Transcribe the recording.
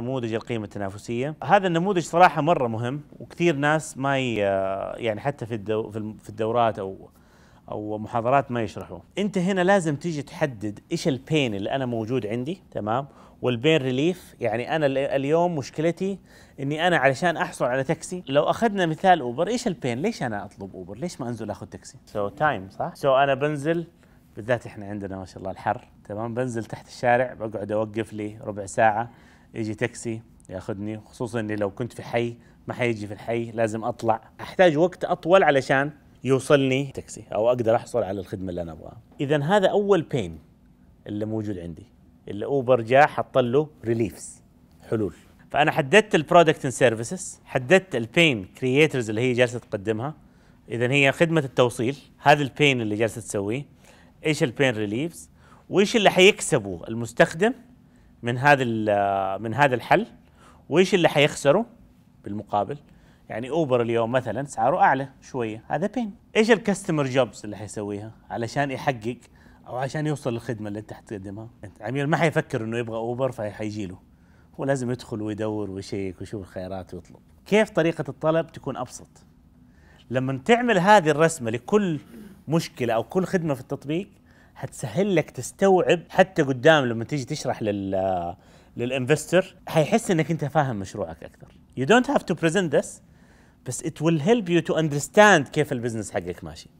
نموذج القيمة التنافسية هذا النموذج صراحة مرة مهم وكثير ناس ما يعني حتى في الدو في الدورات أو او محاضرات ما يشرحوا انت هنا لازم تيجي تحدد ايش البين اللي انا موجود عندي تمام والبين ريليف يعني انا اليوم مشكلتي اني انا علشان احصل على تاكسي لو اخذنا مثال اوبر ايش البين ليش انا اطلب اوبر ليش ما انزل اخذ تاكسي سو so تايم صح سو so انا بنزل بالذات احنا عندنا ما شاء الله الحر تمام بنزل تحت الشارع بقعد اوقف لي ربع ساعه يجي تاكسي ياخذني خصوصا اني لو كنت في حي ما حيجي في الحي لازم اطلع احتاج وقت اطول علشان يوصلني تاكسي او اقدر احصل على الخدمه اللي انا ابغاها اذا هذا اول بين اللي موجود عندي اللي اوبر جاء حط له ريليفز حلول فانا حددت البرودكت اند سيرفيسز حددت البين كرييترز اللي هي جالسه تقدمها اذا هي خدمه التوصيل هذا البين اللي جالسه تسويه ايش البين ريليفز وايش اللي حيكسبه المستخدم من هذا من هذا الحل وايش اللي حيخسره بالمقابل يعني اوبر اليوم مثلا سعره اعلى شويه هذا بين ايش الكاستمر جوبز اللي حيسويها علشان يحقق او عشان يوصل للخدمه اللي انت حتقدمها العميل ما حيفكر انه يبغى اوبر فحيجي له هو لازم يدخل ويدور ويشيك ويشوف الخيارات ويطلب كيف طريقه الطلب تكون ابسط لما تعمل هذه الرسمه لكل مشكله او كل خدمه في التطبيق حتسهل لك تستوعب حتى قدام لما تيجي تشرح لل للانفستر حيحس انك انت فاهم مشروعك اكثر You don't have to present this بس it will help you to understand كيف البزنس حقك ماشي